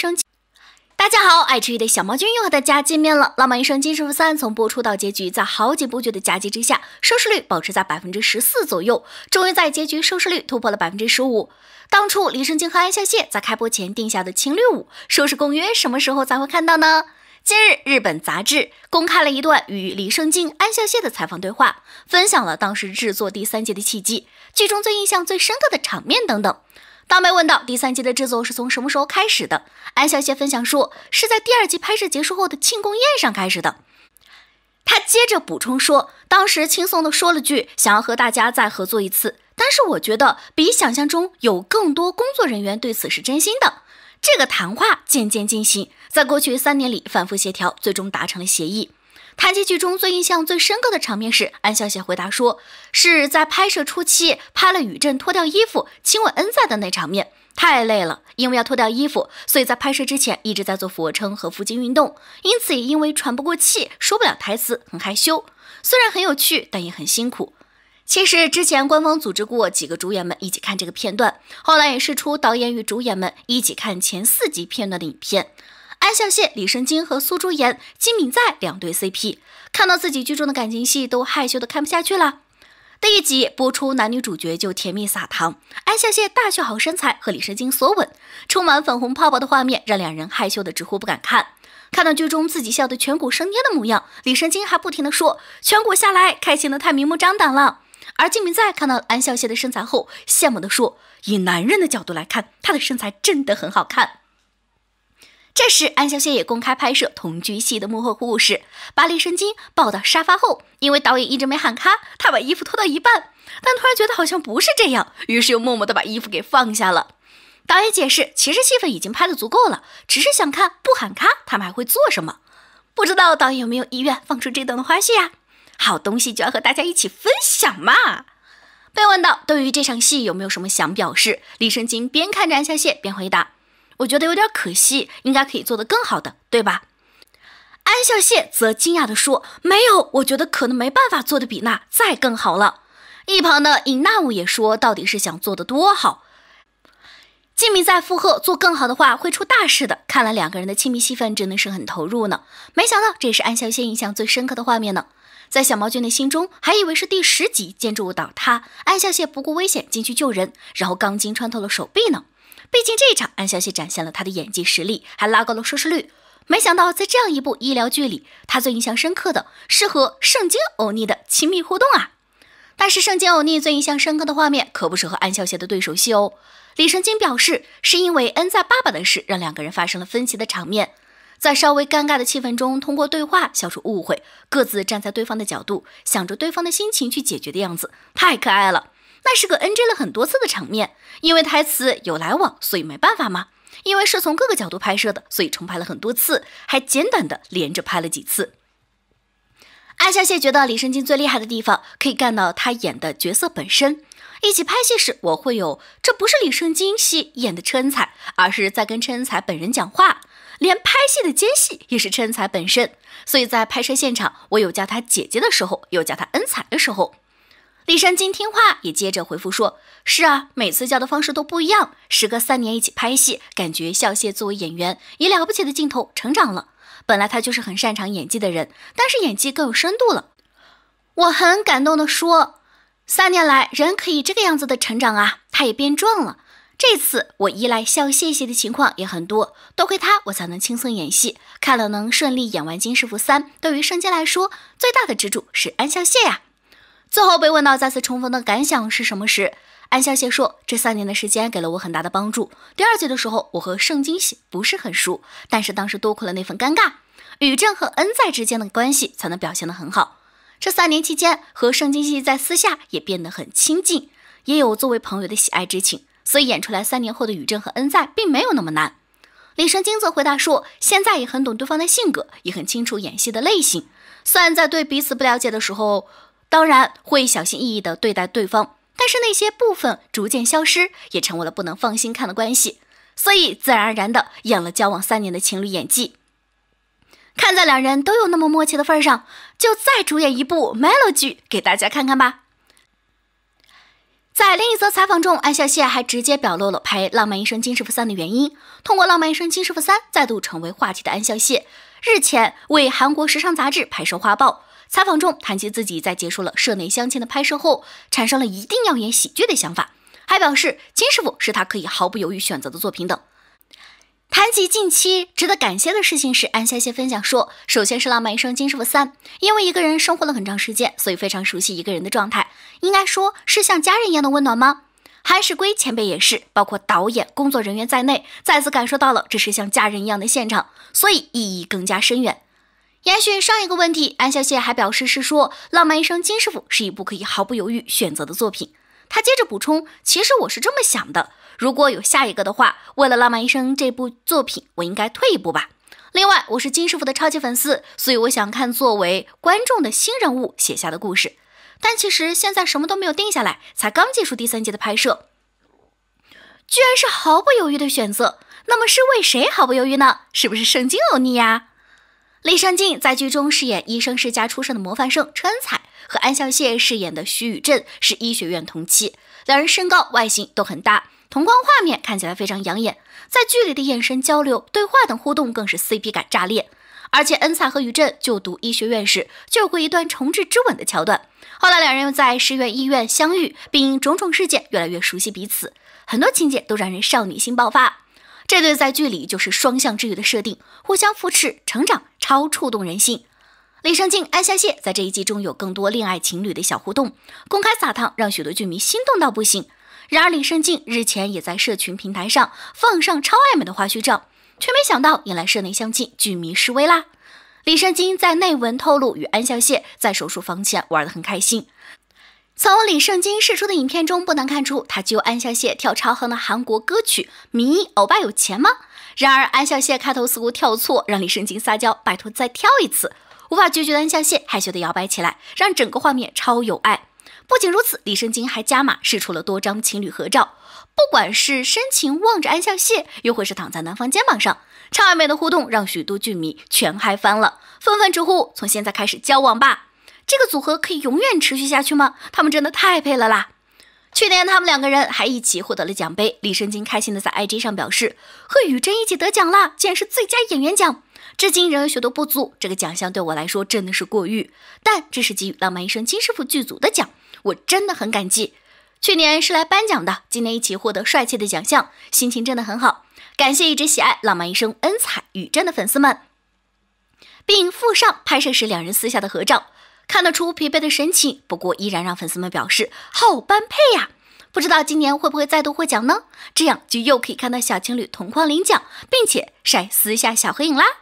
生大家好，爱吃鱼的小猫君又和大家见面了。《浪漫医生金师傅三》从播出到结局，在好几部剧的夹击之下，收视率保持在百分之十四左右，终于在结局收视率突破了百分之十五。当初李圣经和安孝燮在开播前定下的情侣舞收视公约，什么时候才会看到呢？近日，日本杂志公开了一段与李圣经、安孝燮的采访对话，分享了当时制作第三季的契机、剧中最印象最深刻的场面等等。当被问到第三季的制作是从什么时候开始的，安小姐分享说是在第二季拍摄结束后的庆功宴上开始的。她接着补充说，当时轻松地说了句想要和大家再合作一次，但是我觉得比想象中有更多工作人员对此是真心的。这个谈话渐渐进行，在过去三年里反复协调，最终达成了协议。谈及剧中最印象最深刻的场面时，安小姐回答说：“是在拍摄初期，拍了雨镇脱掉衣服亲吻恩在的那场面，太累了，因为要脱掉衣服，所以在拍摄之前一直在做俯卧撑和腹肌运动，因此也因为喘不过气，说不了台词，很害羞。虽然很有趣，但也很辛苦。其实之前官方组织过几个主演们一起看这个片段，后来也试出导演与主演们一起看前四集片段的影片。”安孝燮、李圣经和苏珠妍、金敏在两对 CP，看到自己剧中的感情戏都害羞的看不下去了。第一集播出，男女主角就甜蜜撒糖。安孝燮大秀好身材和李圣经索吻，充满粉红泡泡的画面让两人害羞的直呼不敢看。看到剧中自己笑得颧骨生烟的模样，李圣经还不停的说颧骨下来，开心的太明目张胆了。而金敏在看到安孝燮的身材后，羡慕的说以男人的角度来看，他的身材真的很好看。这时，安小谢也公开拍摄同居戏的幕后故事。把李圣经抱到沙发后，因为导演一直没喊卡，他把衣服脱到一半，但突然觉得好像不是这样，于是又默默地把衣服给放下了。导演解释，其实戏份已经拍得足够了，只是想看不喊卡他们还会做什么。不知道导演有没有意愿放出这段的花絮呀？好东西就要和大家一起分享嘛。被问到对于这场戏有没有什么想表示，李圣经边看着安小谢边回答。我觉得有点可惜，应该可以做得更好的，对吧？安孝燮则惊讶地说：“没有，我觉得可能没办法做得比那再更好了。”一旁的尹娜美也说：“到底是想做得多好？”金明在附和：“做更好的话会出大事的。”看来两个人的亲密戏份真的是很投入呢。没想到这也是安孝燮印象最深刻的画面呢。在小毛军的心中，还以为是第十集建筑物倒塌，安孝燮不顾危险进去救人，然后钢筋穿透了手臂呢。毕竟这一场安小喜展现了他的演技实力，还拉高了收视率。没想到在这样一部医疗剧里，他最印象深刻的，是和圣经欧尼的亲密互动啊！但是圣经欧尼最印象深刻的画面，可不是和安小喜的对手戏哦。李圣经表示，是因为恩在爸爸的事让两个人发生了分歧的场面，在稍微尴尬的气氛中，通过对话消除误会，各自站在对方的角度，想着对方的心情去解决的样子，太可爱了。那是个 NG 了很多次的场面，因为台词有来往，所以没办法嘛。因为是从各个角度拍摄的，所以重拍了很多次，还简短的连着拍了几次。安夏谢觉得李圣经最厉害的地方，可以看到他演的角色本身。一起拍戏时，我会有这不是李圣经戏演的车恩彩，而是在跟车恩彩本人讲话，连拍戏的间隙也是车恩彩本身。所以在拍摄现场，我有叫他姐姐的时候，有叫他恩彩的时候。李圣金听话，也接着回复说：“是啊，每次教的方式都不一样。时隔三年一起拍戏，感觉笑谢作为演员以了不起的镜头成长了。本来他就是很擅长演技的人，但是演技更有深度了。”我很感动的说：“三年来人可以这个样子的成长啊！他也变壮了。这次我依赖笑谢谢的情况也很多，多亏他我才能轻松演戏，看了能顺利演完《金师傅三》。对于圣经来说，最大的支柱是安笑谢呀。”最后被问到再次重逢的感想是什么时，安孝燮说：“这三年的时间给了我很大的帮助。第二季的时候，我和盛京喜不是很熟，但是当时多亏了那份尴尬，宇振和恩在之间的关系才能表现得很好。这三年期间，和盛京喜在私下也变得很亲近，也有作为朋友的喜爱之情，所以演出来三年后的宇振和恩在并没有那么难。”李圣经则回答说：“现在也很懂对方的性格，也很清楚演戏的类型。虽然在对彼此不了解的时候。”当然会小心翼翼地对待对方，但是那些部分逐渐消失，也成为了不能放心看的关系，所以自然而然地演了交往三年的情侣演技。看在两人都有那么默契的份上，就再主演一部 melody 给大家看看吧。在另一则采访中，安孝燮还直接表露了拍《浪漫医生金师傅三》的原因。通过《浪漫医生金师傅三》再度成为话题的安孝燮，日前为韩国时尚杂志拍摄花报。采访中谈及自己在结束了社内相亲的拍摄后，产生了一定要演喜剧的想法，还表示《金师傅》是他可以毫不犹豫选择的作品等。谈及近期值得感谢的事情时，安孝燮分享说：“首先是《浪漫医生金师傅三》，因为一个人生活了很长时间，所以非常熟悉一个人的状态，应该说是像家人一样的温暖吗？韩石圭前辈也是，包括导演、工作人员在内，再次感受到了这是像家人一样的现场，所以意义更加深远。”延续上一个问题，安小谢还表示是说《浪漫医生金师傅》是一部可以毫不犹豫选择的作品。他接着补充：“其实我是这么想的，如果有下一个的话，为了《浪漫医生》这部作品，我应该退一步吧。另外，我是金师傅的超级粉丝，所以我想看作为观众的新人物写下的故事。但其实现在什么都没有定下来，才刚结束第三集的拍摄，居然是毫不犹豫的选择。那么是为谁毫不犹豫呢？是不是圣经欧尼呀？”李善均在剧中饰演医生世家出身的模范生川彩，和安孝燮饰演的徐宇镇是医学院同期，两人身高外形都很搭，同框画面看起来非常养眼。在剧里的眼神交流、对话等互动更是 CP 感炸裂。而且恩彩和宇振就读医学院时就有过一段重置之吻的桥段，后来两人又在师院医院相遇，并因种种事件越来越熟悉彼此，很多情节都让人少女心爆发。这对在剧里就是双向治愈的设定，互相扶持成长，超触动人心。李圣经、安夏谢在这一季中有更多恋爱情侣的小互动，公开撒糖，让许多剧迷心动到不行。然而李圣经日前也在社群平台上放上超暧昧的花絮照，却没想到引来社内相亲剧迷示威啦。李圣经在内文透露与安孝燮在手术房前玩得很开心。从李圣经试出的影片中不难看出，他揪安孝燮跳超横的韩国歌曲迷欧巴有钱吗》。然而安孝燮开头似乎跳错，让李圣经撒娇，拜托再跳一次。无法拒绝的安孝燮害羞的摇摆起来，让整个画面超有爱。不仅如此，李圣经还加码试出了多张情侣合照，不管是深情望着安孝燮，又或是躺在男方肩膀上，超暧昧的互动让许多剧迷全嗨翻了，纷纷直呼从现在开始交往吧。这个组合可以永远持续下去吗？他们真的太配了啦！去年他们两个人还一起获得了奖杯。李圣经开心的在 IG 上表示：“和宇真一起得奖啦，竟然是最佳演员奖。至今仍有许多不足，这个奖项对我来说真的是过誉。但这是给予《浪漫医生》金师傅剧组的奖，我真的很感激。去年是来颁奖的，今年一起获得帅气的奖项，心情真的很好。感谢一直喜爱《浪漫医生》恩彩宇真的粉丝们，并附上拍摄时两人私下的合照。”看得出疲惫的神情，不过依然让粉丝们表示好般配呀！不知道今年会不会再度获奖呢？这样就又可以看到小情侣同框领奖，并且晒私下小合影啦！